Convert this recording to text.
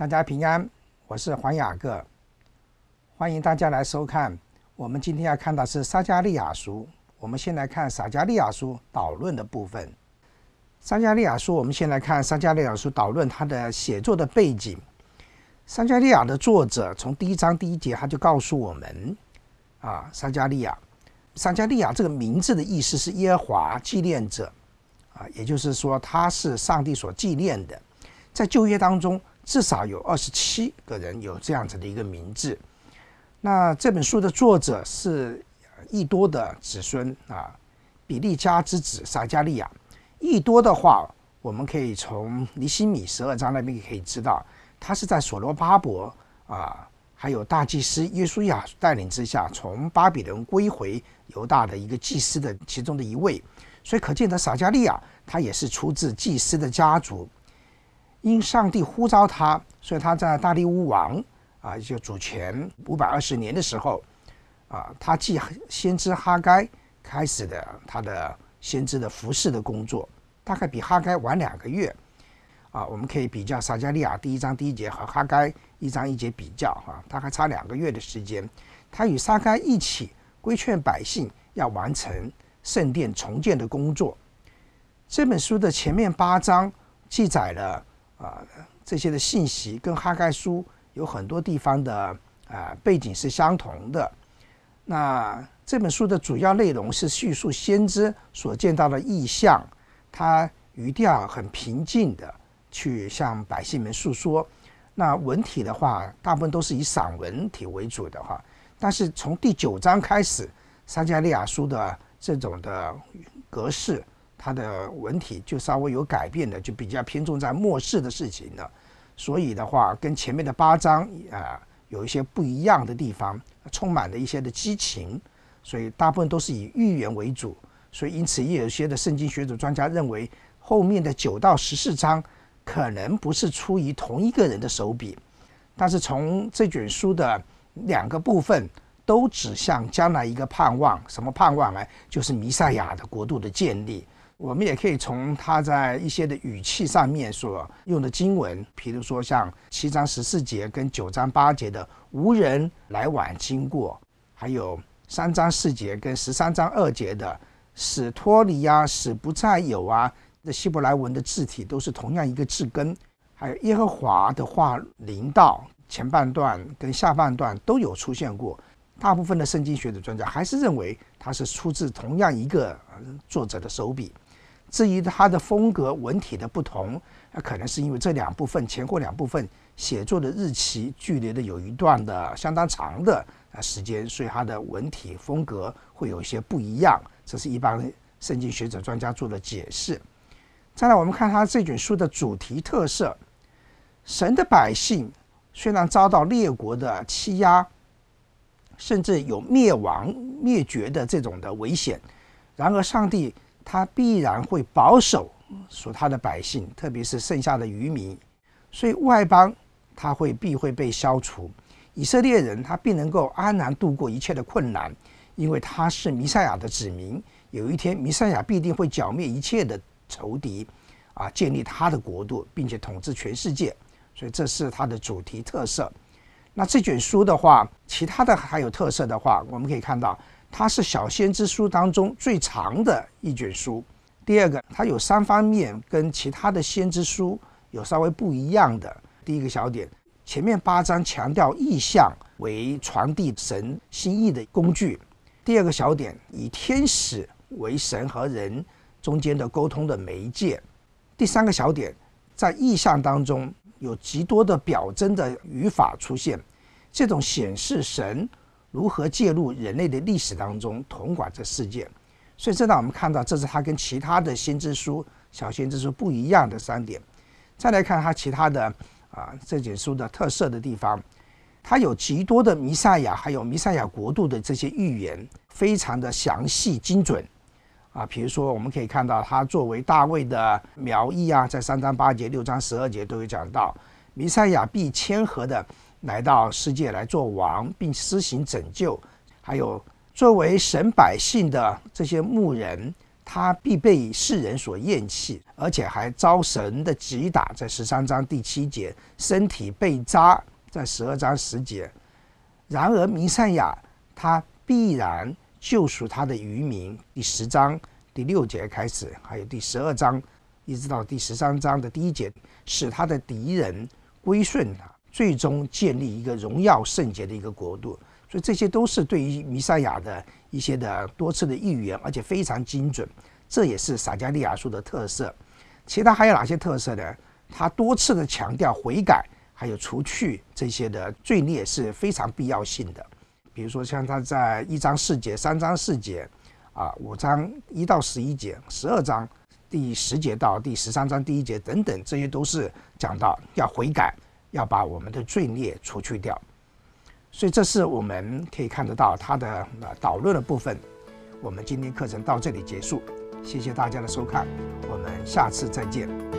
大家平安，我是黄雅各，欢迎大家来收看。我们今天要看到是《撒加利亚书》，我们先来看《撒加利亚书》导论的部分。《撒加利亚书》，我们先来看《撒加利亚书》导论，它的写作的背景。《撒加利亚》的作者从第一章第一节，他就告诉我们：啊，《撒加利亚》，《撒加利亚》这个名字的意思是耶和华纪念者，啊，也就是说他是上帝所纪念的，在旧约当中。至少有二十七个人有这样子的一个名字。那这本书的作者是易多的子孙啊，比利家之子撒加利亚。易多的话，我们可以从尼西米十二章那边可以知道，他是在所罗巴伯啊，还有大祭司约书亚带领之下，从巴比伦归回犹大的一个祭司的其中的一位。所以，可见的撒加利亚他也是出自祭司的家族。因上帝呼召他，所以他在大力乌王啊，就主权五百二十年的时候，啊，他继先知哈该开始的他的先知的服侍的工作，大概比哈该晚两个月，啊，我们可以比较撒加利亚第一章第一节和哈该一章一节比较哈，大概差两个月的时间。他与撒该一起规劝百姓要完成圣殿重建的工作。这本书的前面八章记载了。啊，这些的信息跟哈盖书有很多地方的啊背景是相同的。那这本书的主要内容是叙述先知所见到的异象，他语调很平静的去向百姓们诉说。那文体的话，大部分都是以散文体为主的哈。但是从第九章开始，撒加利亚书的这种的格式。它的文体就稍微有改变的，就比较偏重在末世的事情了。所以的话跟前面的八章啊有一些不一样的地方，充满了一些的激情，所以大部分都是以预言为主，所以因此也有些的圣经学者专家认为后面的九到十四章可能不是出于同一个人的手笔，但是从这卷书的两个部分都指向将来一个盼望，什么盼望呢？就是弥赛亚的国度的建立。我们也可以从他在一些的语气上面所用的经文，比如说像七章十四节跟九章八节的无人来往经过，还有三章四节跟十三章二节的使脱离啊，使不再有啊，这希伯来文的字体都是同样一个字根，还有耶和华的话临到前半段跟下半段都有出现过，大部分的圣经学者专家还是认为他是出自同样一个作者的手笔。至于它的风格文体的不同，那可能是因为这两部分前后两部分写作的日期距离的有一段的相当长的时间，所以它的文体风格会有一些不一样。这是一般圣经学者专家做了解释。再来，我们看他这卷书的主题特色：神的百姓虽然遭到列国的欺压，甚至有灭亡灭绝的这种的危险，然而上帝。他必然会保守属他的百姓，特别是剩下的渔民，所以外邦他会必会被消除。以色列人他必能够安然度过一切的困难，因为他是弥赛亚的子民。有一天，弥赛亚必定会剿灭一切的仇敌，啊，建立他的国度，并且统治全世界。所以这是他的主题特色。那这卷书的话，其他的还有特色的话，我们可以看到。它是小先知书当中最长的一卷书。第二个，它有三方面跟其他的先知书有稍微不一样的。第一个小点，前面八章强调意象为传递神心意的工具；第二个小点，以天使为神和人中间的沟通的媒介；第三个小点，在意象当中有极多的表征的语法出现，这种显示神。如何介入人类的历史当中，统管这世界？所以，这让我们看到这是他跟其他的先知书、小先知书不一样的三点。再来看他其他的啊，这本书的特色的地方，它有极多的弥赛亚，还有弥赛亚国度的这些预言，非常的详细精准。啊，比如说我们可以看到，他作为大卫的苗裔啊，在三章八节、六章十二节都有讲到弥赛亚必谦和的。来到世界来做王，并施行拯救；还有作为神百姓的这些牧人，他必被世人所厌弃，而且还遭神的击打。在十三章第七节，身体被扎；在十二章十节，然而弥赛雅他必然救赎他的渔民。第十章第六节开始，还有第十二章，一直到第十三章的第一节，使他的敌人归顺他。最终建立一个荣耀圣洁的一个国度，所以这些都是对于弥赛亚的一些的多次的预言，而且非常精准。这也是撒加利亚书的特色。其他还有哪些特色呢？他多次的强调悔改，还有除去这些的罪孽是非常必要性的。比如说，像他在一章四节、三章四节、啊五章一到十一节、十二章第十节到第十三章第一节等等，这些都是讲到要悔改。要把我们的罪孽除去掉，所以这是我们可以看得到它的导论的部分。我们今天课程到这里结束，谢谢大家的收看，我们下次再见。